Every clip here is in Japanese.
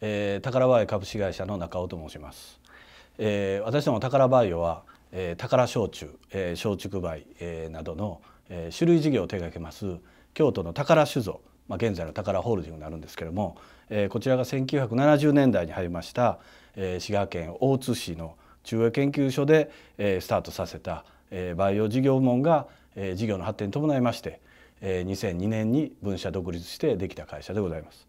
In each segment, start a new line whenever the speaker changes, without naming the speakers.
えー、宝バイオ株式会社の中尾と申します、えー、私ども宝バイオは、えー、宝焼酎、えー、焼竹梅、えー、などの、えー、種類事業を手掛けます京都の宝酒造、まあ、現在の宝ホールディングになるんですけれども、えー、こちらが1970年代に入りました、えー、滋賀県大津市の中央研究所で、えー、スタートさせた、えー、バイオ事業門が、えー、事業の発展に伴いまして、えー、2002年に分社独立してできた会社でございます。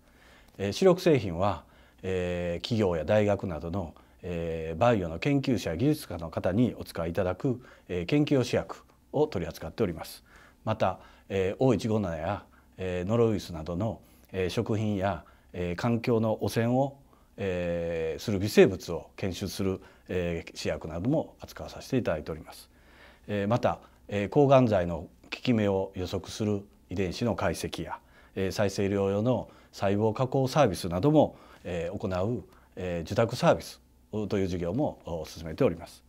えー、主力製品はえー、企業や大学などの、えー、バイオの研究者技術家の方にお使いいただく、えー、研究用試薬を取り扱っております。また、えー、O157 や、えー、ノロウイルスなどの、えー、食品や、えー、環境の汚染を、えー、する微生物を検出する、えー、試薬なども扱わさせていただいております。えー、また、えー、抗がん剤の効き目を予測する遺伝子の解析や、えー、再生療養の細胞加工サービスなども行う受託サービスという事業も進めております。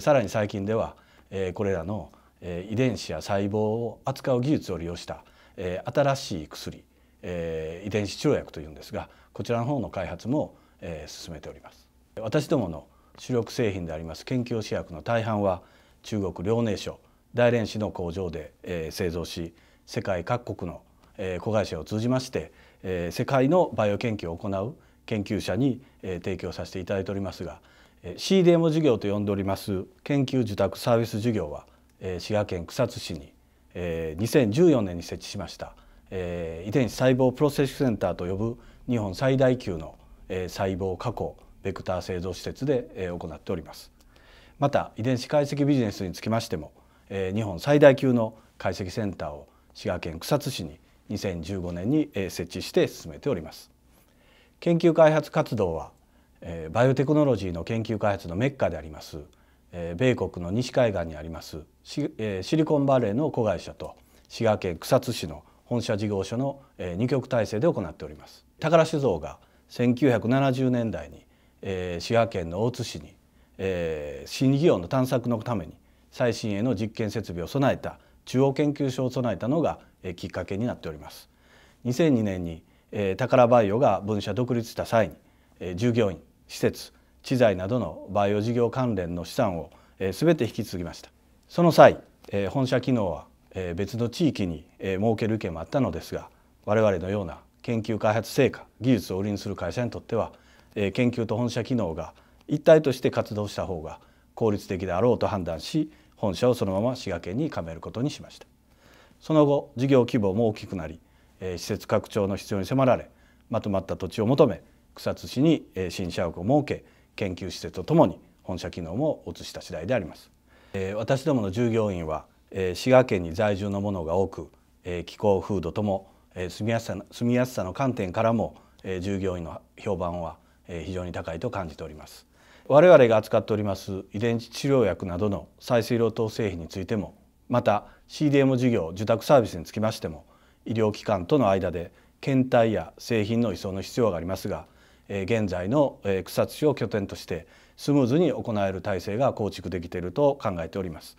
さらに最近ではこれらの遺伝子や細胞を扱う技術を利用した新しい薬遺伝子治療薬というんですがこちらの方の開発も進めております私どもの主力製品であります研究試薬の大半は中国遼寧省大連市の工場で製造し世界各国の子会社を通じましてえ世界のバイオ研究を行う研究者に、え提供させていただいておりますが、えー、CDM 事業と呼んでおります研究受託サービス事業は、え滋賀県草津市に、え2014年に設置しました、え遺伝子細胞プロセスセンターと呼ぶ日本最大級の、え細胞加工ベクター製造施設で、え行っておりますまた遺伝子解析ビジネスにつきましても、え日本最大級の解析センターを滋賀県草津市に2015年に設置して進めております。研究開発活動はバイオテクノロジーの研究開発のメッカであります米国の西海岸にありますシリコンバレーの子会社と滋賀県草津市の本社事業所の二極体制で行っております。宝酒造が1970年代に滋賀県の大津市に新事業の探索のために最新鋭の実験設備を備えた中央研究所を備えたのがきっかけになっております。2002年にタカラバイオが分社独立した際に従業員施設知財などのバイオ事業関連の資産を全て引き継ぎましたその際本社機能は別の地域に設ける意見もあったのですが我々のような研究開発成果技術を売りにする会社にとっては研究と本社機能が一体として活動した方が効率的であろうと判断し本社をそのまま滋賀県に構えることにしました。その後事業規模も大きくなり、えー、施設拡張の必要に迫られまとまった土地を求め草津市に、えー、新社屋を設け研究施設とともに本社機能も移した次第であります。えー、私どもの従業員は、えー、滋賀県に在住の者が多く、えー、気候風土とも、えー、住みやすさ住みやすさの観点からも、えー、従業員の評判は、えー、非常に高いと感じております。我々が扱っております遺伝子治療薬などの再生医療等製品についてもまた CDM 事業受託サービスにつきましても医療機関との間で検体や製品の移送の必要がありますが現在の草津市を拠点としてスムーズに行える体制が構築できていると考えております。